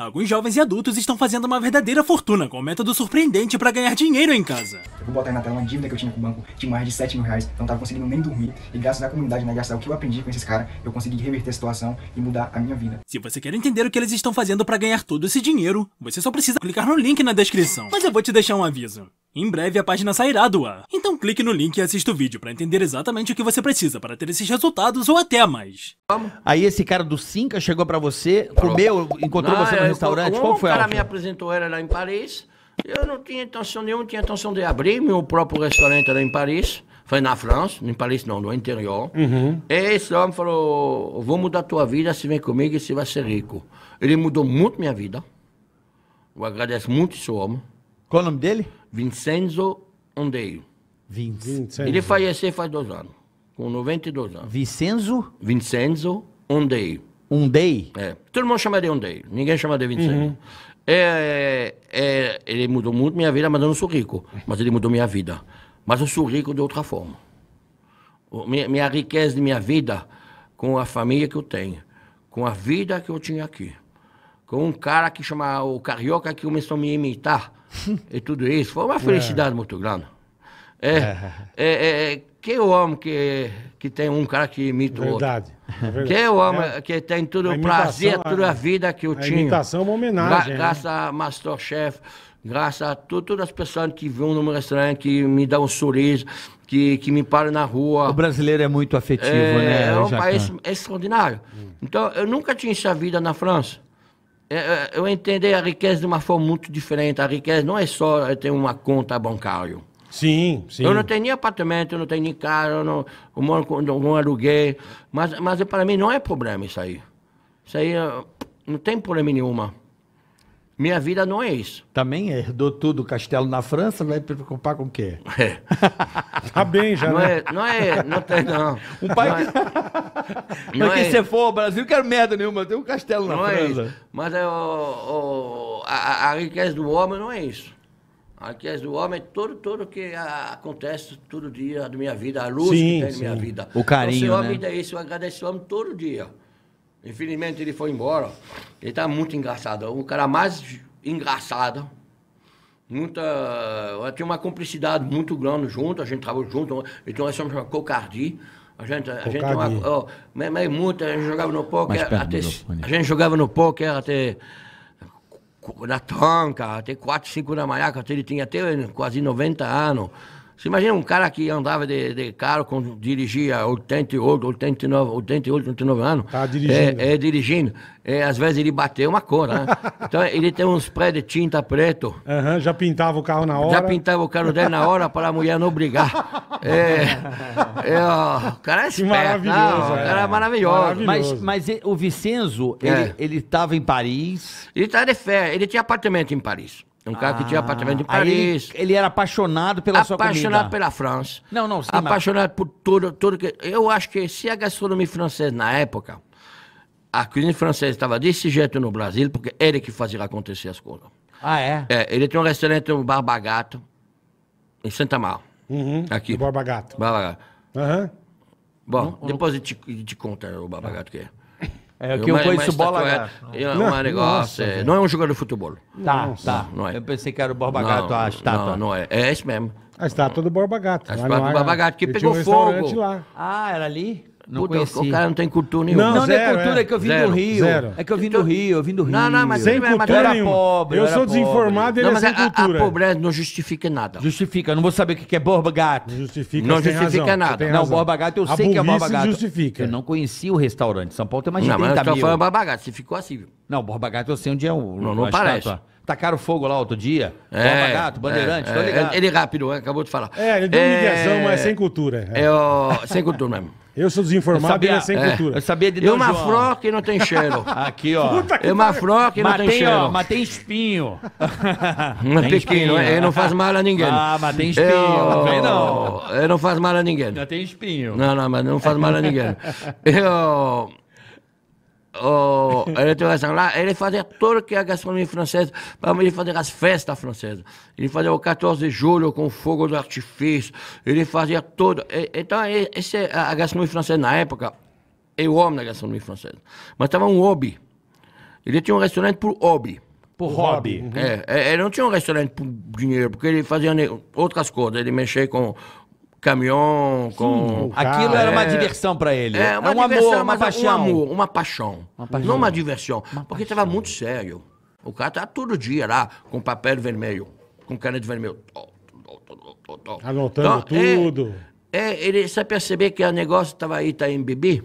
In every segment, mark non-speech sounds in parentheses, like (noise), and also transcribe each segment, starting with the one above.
Alguns jovens e adultos estão fazendo uma verdadeira fortuna com um método surpreendente para ganhar dinheiro em casa. Eu vou botar aí na tela uma dívida que eu tinha com o banco de mais de 7 mil reais, não tava conseguindo nem dormir, e graças à comunidade, né, graças ao que eu aprendi com esses caras, eu consegui reverter a situação e mudar a minha vida. Se você quer entender o que eles estão fazendo para ganhar todo esse dinheiro, você só precisa clicar no link na descrição. Mas eu vou te deixar um aviso. Em breve a página sairá do ar, então clique no link e assista o vídeo para entender exatamente o que você precisa para ter esses resultados ou até mais. Aí esse cara do Cinca chegou para você, comeu, encontrou Não, você no é, restaurante, qual foi a O cara me apresentou, era lá em Paris, eu não tinha intenção nenhuma, tinha intenção de abrir meu próprio restaurante lá em Paris. Foi na França, em Paris não, no interior. Uhum. E esse homem falou, vou mudar a tua vida, se vem comigo e você vai ser rico. Ele mudou muito minha vida. Eu agradeço muito esse homem. Qual o nome dele? Vincenzo Ondeio. Vincenzo. Ele faleceu faz dois anos, com 92 anos. Vincenzo? Vincenzo Ondeio. Ondei? É. Todo mundo chama de Ondeio, ninguém chama de Vincenzo. Uhum. É, é, é, ele mudou muito minha vida, mas eu não sou rico. Mas ele mudou minha vida. Mas eu sou rico de outra forma. Minha, minha riqueza de minha vida com a família que eu tenho, com a vida que eu tinha aqui, com um cara que chama o Carioca que começou a me imitar (laughs) e tudo isso. Foi uma é. felicidade é. muito grande. É, é. é, é, é que o homem que, que tem um cara que imita verdade, o outro. É verdade. Que o homem que tem todo o prazer, toda a vida que eu a tinha. imitação é uma homenagem. Gra né? graças a a Masterchef, graças a tu, todas as pessoas que vão no meu restaurante, que me dão um sorriso, que, que me param na rua. O brasileiro é muito afetivo, né? É um país extraordinário. Hum. Então, eu nunca tinha essa vida na França. É, é, eu entendo é, a riqueza de uma forma muito diferente. A riqueza não é só ter uma conta bancária. Sim, sim. Eu não tenho nem apartamento, eu não tenho nem carro, eu não, eu moro com um aluguel. Mas, mas para mim não é problema isso aí. Isso aí eh, não tem problema nenhuma. Minha vida não é isso. Também herdou tudo, castelo na França, vai preocupar com o quê? É. (laughs) tá bem já, não né? É, não é, não tem não. Um pai não que... É. (laughs) Não é... se você for ao Brasil, não quero merda nenhuma, tem um castelo na não é França. É isso. Mas é, o, o, a, a, riqueza do homem não é isso. A riqueza do homem é todo, todo que a, acontece todo dia da minha vida, a luz sim, que tem na minha vida. O carinho, então, se o homem né? é isso, eu agradeço o homem todo dia. Infelizmente ele foi embora. Ele tá muito engraçado O cara mais engraçado. Muita. Eh, tinha uma cumplicidade muito grande junto, a gente trabalhou junto. Então nós somos uma cocardia. A gente, a gente é uma, oh, mas, mas muito, a gente jogava no poker até. A gente jogava no poker até. Na tanca, até 4, 5 da manhã, ele tinha até eh, quase 90 anos. Você imagina um cara que andava de, de carro, quando dirigia 88, 89, 88, 89 anos. Tá dirigindo. É, é dirigindo. É, às vezes ele bateu uma cor, né? (laughs) Então ele tem uns pré de tinta preto. Uhum, já pintava o carro na hora. Já pintava o carro dele na hora para a mulher não brigar. É, é o cara é esperto. Maravilhoso, não, O é. cara é maravilhoso. maravilhoso. Mas, mas o Vicenzo, ele é. estava em Paris. Ele estava de férias, ele tinha apartamento em Paris. Um cara que tinha apartamento em ah, Paris. Ele, ele era apaixonado pela sua comida. Apaixonado pela França. Não, não, sim, mas- Apaixonado por tudo, tudo que... Eu acho que se a gastronomia francesa, na época, a cozinha francesa estava desse jeito no Brasil, porque ele que fazia acontecer as coisas. Ah, é? É, ele tem um restaurante, um bar bagato, em Santa Mar. Uhum. Aqui. Barbagato. Barbagato. Bar bagato. Aham. Bom, depois eu te, eu te o bar bagato tá. que é. É o que eu conheço bola gato. É, é um negócio. Nossa, é, não é um jogador de futebol. Tá, Nossa. tá. Não é. Eu pensei que era o Borba Gato, não, a estátua. Não, não é. É esse mesmo. A estátua do Borba Gato. A estátua do Borba Gato que pegou fogo. Lá. Ah, era ali? Não Puta, conheci. O cara não tem cultura nenhuma. Não, não, é zero, é cultura, é. é. que eu vim zero. do Rio. Zero. É que eu vim do então, Rio, eu vim do Rio. Não, não, mas é sem é cultura era nenhuma. pobre. Eu, eu sou desinformado e ele não, é sem a, cultura. A pobreza não justifica nada. Justifica, eu não vou saber o que é borba gato. Justifica, Não justifica razão. nada. Não, borba gato eu a sei que é borba gato. justifica. Eu não conheci o restaurante. São Paulo tem mais de 30 mil. Não, mas eu tô falando borba gato, se ficou assim. Não, borba gato eu sei onde é o... Não, não parece tacaram fogo lá outro dia. É, Borba Gato, Bandeirante, é, tô ligado. Ele rápido, acabou de falar. É, ele deu um é, mas sem cultura. É, ó, sem cultura mesmo. Eu sou desinformado, é sabia, é sem é. cultura. Eu sabia de é Dom Uma froca e não tem cheiro. (laughs) Aqui, ó. Puta que é uma froca e não tem cheiro. Ó, mas tem espinho. Uma (laughs) tem pequeno, né? ele não faz mal a ninguém. Ah, mas tem espinho. Eu, não, não. Ele não faz mal a ninguém. Não tem espinho. Não, não, mas não faz mal a ninguém. (laughs) Eu lá, ele fazia tudo que a é gastronomia francesa, para ele fazer as festas francesas. Ele fazia o 14 de julho com fogo de artifício, ele fazia tudo. Então, esse, a gastronomia francesa na época, eu amo a gastronomia francesa, mas estava um hobby. Ele tinha um restaurante por hobby. Por hobby. Uhum. É, é, ele não tinha um restaurante por dinheiro, porque ele fazia outras coisas. Ele mexia com caminhão, com. Aquilo era uma é. diversão para ele. É, é uma, é um diversão, amor, uma paixão. Um amor, uma paixão. Uma paixão. Não uma diversão. Uma porque estava muito sério. O cara tá todo dia lá com papel vermelho, com caneta vermelho. Anotando então, tudo. É, é, ele sabe perceber que o negócio estava aí, tá em bebê.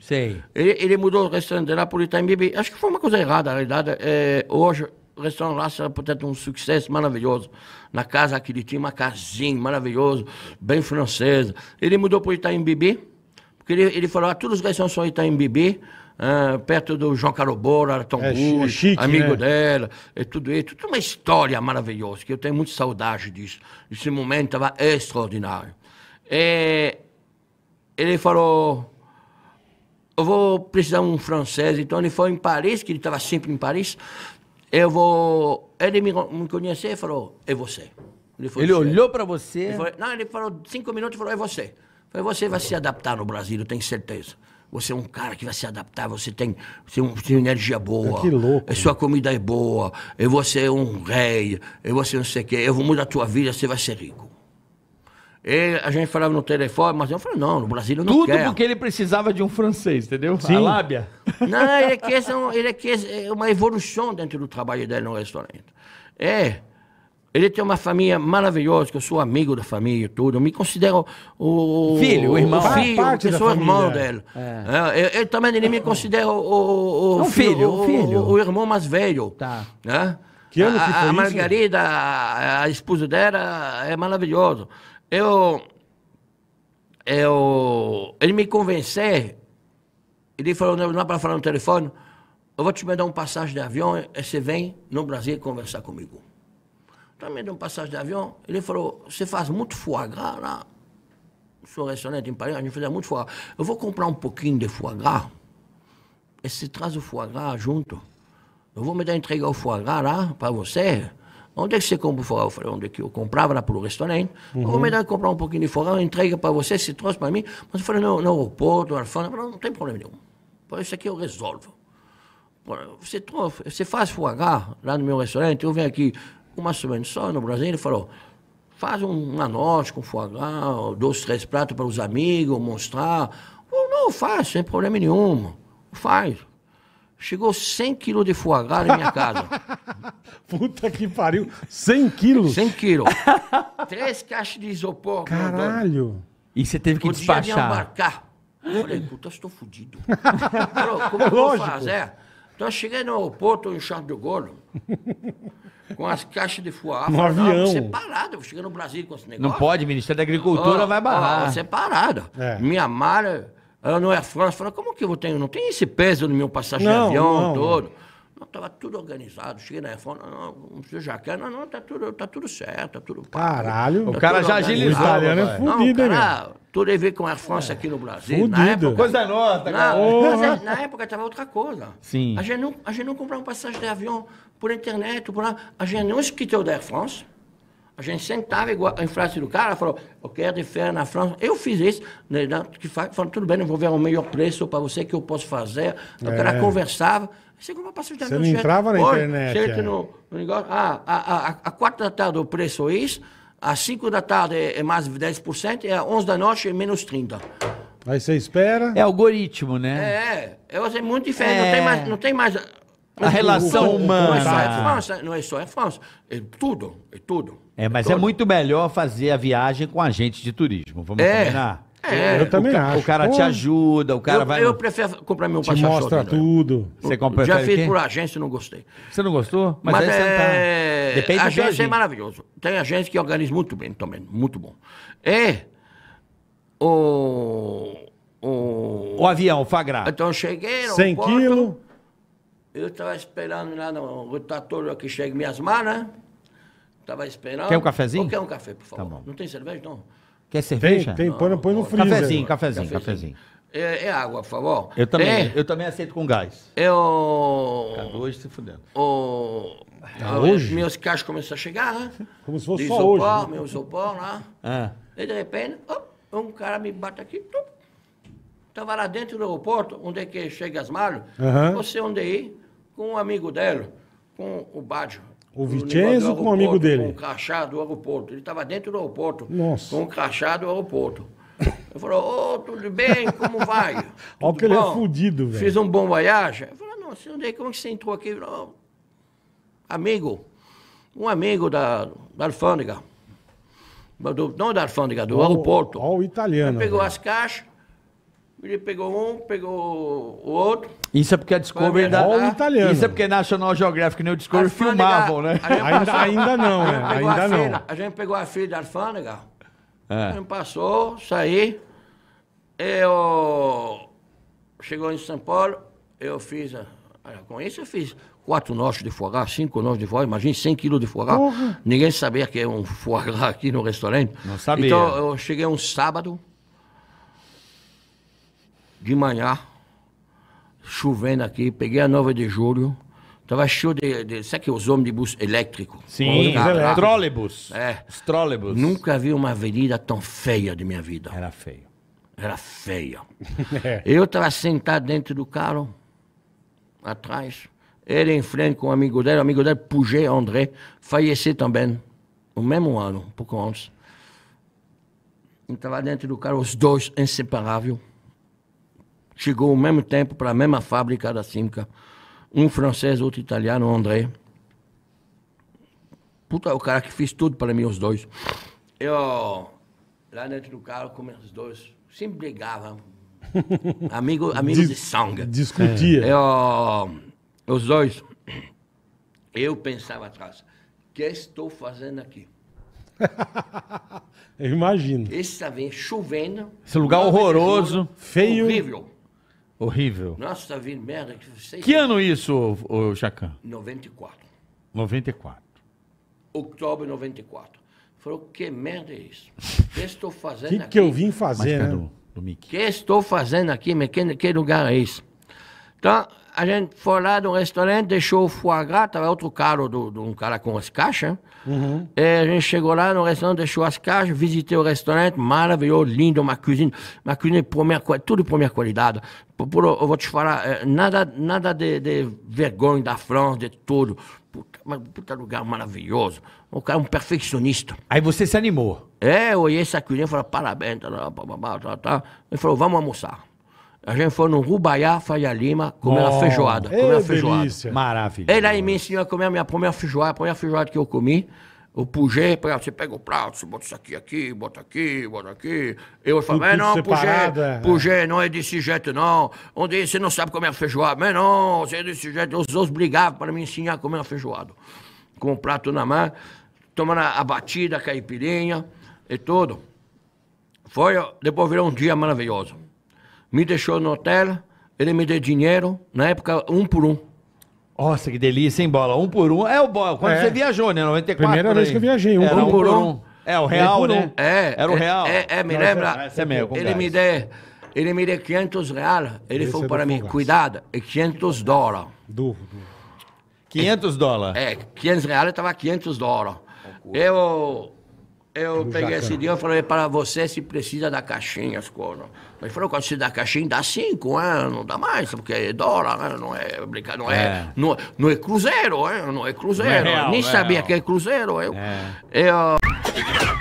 Sei. Ele, ele mudou o restaurante de lá por Itaim Bibi. Acho que foi uma coisa errada, na realidade. É, hoje, o restaurante lá será, portanto, um sucesso maravilhoso. Na casa que ele tinha uma casinha maravilhosa, bem francesa. Ele mudou para o Itaim Bibi, porque ele, ele falou, ah, todos os restaurantes são Itaim Bibi, ah, perto do João Carobora, Araton é, Gulli, é chique, amigo né? dela, e tudo isso. Tudo uma história maravilhosa, que eu tenho muita saudade disso. Esse momento estava extraordinário. E é, ele falou, eu vou precisar de um francês, então ele foi em Paris, que ele estava sempre em Paris, eu vou. Ele me, me conheceu e falou: é você. Ele, ele olhou para você? Ele falou, não, ele falou cinco minutos e falou: é você. falei, você vai se adaptar no Brasil, eu tenho certeza. Você é um cara que vai se adaptar, você tem, você é tem energia boa. Que louco. Sua comida é boa, e você é um rei, e você não sei o quê. Eu vou mudar a tua vida, você vai ser rico. Ele, a gente falava no telefone, mas eu falei, não, no Brasil eu não Tudo porque ele precisava de um francês, entendeu? Sim. A lábia. Não, ele é quer, é ele é quer uma evolução dentro do trabalho dele no restaurante. É, ele tem uma família maravilhosa, que eu sou amigo da família e tudo. Eu me considero o. Filho, o irmão. O filho, parte sou irmão dele. É. É, eu, eu, também ele me considero o, o, filho, filho, o, filho. O, o, irmão mais velho. Tá. Né? Que ano que foi a, a Margarida, a, a esposa dela, é maravilhosa eu, eu, ele me convenceu, ele falou, não, não é para falar no telefone, eu vou te mandar um passagem de avião, eh, você vem no Brasil conversar comigo. Então, me deu um passagem de avião, ele falou, você faz muito foie gras lá, sou seu restaurante em Paris, a gente fazia muito foie gras. Eu vou comprar um pouquinho de foie gras, e se traz o foie gras junto, eu vou me dar entregar o foie gras lá para você, Onde é que você compra o fogão? Eu falei, onde é que eu comprava, lá pelo restaurante. Uhum. Eu vou uhum. me dar comprar um pouquinho de fogão, entrega para você, se trouxe para mim. Mas eu falei, no, no aeroporto, no alfândega, não tem problema nenhum. Isso aqui eu resolvo. Você, trouxe, você faz fogão lá no meu restaurante, eu venho aqui uma semana só no Brasil, ele falou, faz uma noite com foie dois, três pratos para os amigos, mostrar. Eu, não, faz, sem problema nenhum. Faz. Chegou 100 quilos de foie em na minha casa. (laughs) Puta que pariu. 100 quilos? 100 quilos. (laughs) Três caixas de isopor. Caralho. E você teve que despachar. Podia embarcar. Eu falei, puta, estou fodido. (laughs) Como é lógico. fazer? Então, eu cheguei no aeroporto em Charles de Gaulle, com as caixas de fuá. No ah, avião. separado, eu cheguei no Brasil com esse negócio. Não pode, Ministério da Agricultura vai barrar. Ó, separado. É. Minha mala, ela não é França. Falei, como que eu tenho? Não tem esse peso no meu passagem não, de avião não. todo estava tudo organizado. Cheguei na reforma, não, não precisa jacar. Não, não, tá tudo, tá tudo certo, tá tudo... Caralho. Tá o cara já agilizou. O italiano é fudido, né? tudo a ver com a Air é. aqui no Brasil. Fudido. É, na época, coisa nota, na, na época estava outra coisa. Sim. A gente não, a gente não comprava passagem de avião por internet. Por, a gente não esqueceu da Air France. A gente sentava igual, em frente do cara, falou, eu quero de férias na França. Eu fiz isso, né, que falou, tudo bem, não vou ver o melhor preço para você que eu posso fazer. O é. cara conversava. Você não entrava na Hoje, internet. É. No, no negócio, ah, a, a, a quatro da tarde o preço é isso, às cinco da tarde é, é mais 10%, e às onze da noite é menos 30%. Aí você espera. É algoritmo, né? É, é, é muito diferente. É. Não tem mais. É. Não tem mais a relação humana. Não é só a França, não é só a França. É tudo, é tudo. É, mas é muito melhor fazer a viagem com agente de turismo, vamos é. combinar? É, eu também o, acho. O cara te ajuda, o cara eu, vai. Eu prefiro comprar meu passaporte. mostra shopping, tudo. Você compra Já fiz por agência, não gostei. Você não gostou? Mas, Mas tá. é... Tá... Depende agência, agência é maravilhoso. Tem agência que organiza muito bem também, muito bom. É o o, o avião, o Fagra. Então eu cheguei. 100 quilos. Eu estava esperando lá no rotatório que chegue minhas malas. Né? Tava esperando. Quer um cafezinho? Quer um café, por favor. Tá bom. Não tem cerveja, não? Quer cerveja? Tem, tem. Põe, põe no freezer. Cafezinho, cafezinho, cafezinho. cafezinho. É, é, água, por favor. Eu também, é. eu também aceito com gás. Eu... Acabou hoje se fudendo. O... Tá ah, hoje? Meus cachos começam a chegar, né? Como se fosse só hoje. Né? Meu isopor lá. É. Ah. E de repente, um cara me bate aqui. Tup. Tava lá dentro do aeroporto, onde é que chega as malhas. Uhum. Você onde ir é com um amigo dele, com o Bádio. O Vicenzo com um amigo dele. Com o crachá do aeroporto. Ele estava dentro do aeroporto. Nossa. Com o crachá do aeroporto. Ele falou, ô, oh, tudo bem? Como vai? (laughs) Olha que ele é bom? é fudido, velho. Fiz um bom voyage. Eu falei, não, você não tem como que você entrou aqui? Não. Amigo, um amigo da, da alfândega. Do, não da alfândega, do o, aeroporto. Olha o italiano. Ele pegou velho. as caixas, ele pegou um, pegou o outro. Isso é porque a Discovery ainda. italiano. Isso é porque National Geographic e o Discovery filmavam, né? Ainda, ainda não, né? Ainda a não. Filha, a gente pegou a filha da alfândega. É. A gente passou, saí. Eu. Chegou em São Paulo, eu fiz. A... Com isso eu fiz quatro nós de fogar, cinco nós de fogar, imagina 100 quilos de fogar. Ninguém sabia que é um fogar aqui no restaurante. Não sabia. Então eu cheguei um sábado de manhã, chovendo aqui, peguei a 9 de julho, tava cheio de, de sabe que os ônibus elétricos? elétrico? Sim, trólebus. É. Os trólebus. Nunca vi uma avenida tão feia de minha vida. Era feio. Era feia. (laughs) é. Eu tava sentado dentro do carro, atrás, ele em frente com um amigo dele, o amigo dele, Puget André, faleceu também, no mesmo ano, um pouco antes. Estava dentro do carro, os dois inseparáveis chegou ao mesmo tempo para a mesma fábrica da Simca, um francês, outro italiano, André. Puta, o cara que fez tudo para mim, os dois. Eu, lá dentro do carro, como os dois, sempre brigavam. (laughs) Amigo, amigo Dis, de sangue. Discutia. Eu, os dois, eu pensava atrás, o que estou fazendo aqui? (laughs) Eu imagino. Esse tá vendo, chovendo. Esse lugar horroroso, feio. Horrível. Horrível. Nossa, tá vindo merda. Que, vocês... que ano isso, o Chacan? 94. 94. Outubro de 94. Falou, que merda é isso? O (laughs) que estou fazendo que aqui? O que eu vim fazer, Mas, né? do, que estou fazendo aqui? Que, que lugar é isso? Então, tá, a gente foi lá no restaurante, deixou o foie gras, tava outro carro de um cara com as caixas. Uhum. a gente chegou lá no restaurante, deixou as caixas, visitei o restaurante, maravilhoso, lindo, uma cozinha, uma cozinha primeira, tudo de primeira qualidade. Por, por, eu vou te falar, nada, nada de, de vergonha da França, de tudo. Puta, mas, puta lugar maravilhoso. O cara é um perfeccionista. Aí você se animou. É, eu olhei essa cozinha e falei, parabéns, tá, tá, tá, tá. Ele falou, vamos almoçar. A gente foi no Rubaiá Faria Lima comer oh, uma feijoada. Comer uma feijoada. Delícia. Maravilha. Ele aí me ensinou a comer a minha, primeira feijoada, a primeira feijoada que eu comi. O pujê, você pega o prato, você bota isso aqui, aqui, bota aqui, bota aqui. Eu falo, mas não, separado, é, pujê, é. não é desse jeito, não. Onde é, você não sabe comer a feijoada, mas não, você é desse jeito. Os outros brigavam para me ensinar a comer a feijoada. Com o prato na mão, tomando a batida, a caipirinha e tudo. Foi, depois virou um dia maravilhoso me deixou no hotel, ele me deu dinheiro, na época, um por um. Nossa, que delícia, hein, bola? Um por um. É o bola, quando é. você viajou, né? 94. Primeira vez né? que eu viajei, um, um por um. um. É, o real, um. né? É. Era o é, real. É, é me Não, lembra? Essa é, é meu, ele me deu. Ele me deu 500 reais. Ele Esse falou é para mim, Fugaz. cuidado, é 500 dólares. Do, do. 500 dólares? É, 500 reais estava 500 dólares. Eu eu do peguei esse dia e falei, para você se precisa da caixinha, as mas Ele falou, quando se dá caixinha, dá cinco, hein? Né? não dá mais, porque é dólar, né? não é brincadeira, não é, é. Não, não é cruzeiro, hein? Né? não é cruzeiro. É real, Nem sabia é que é cruzeiro. Eu, é. eu...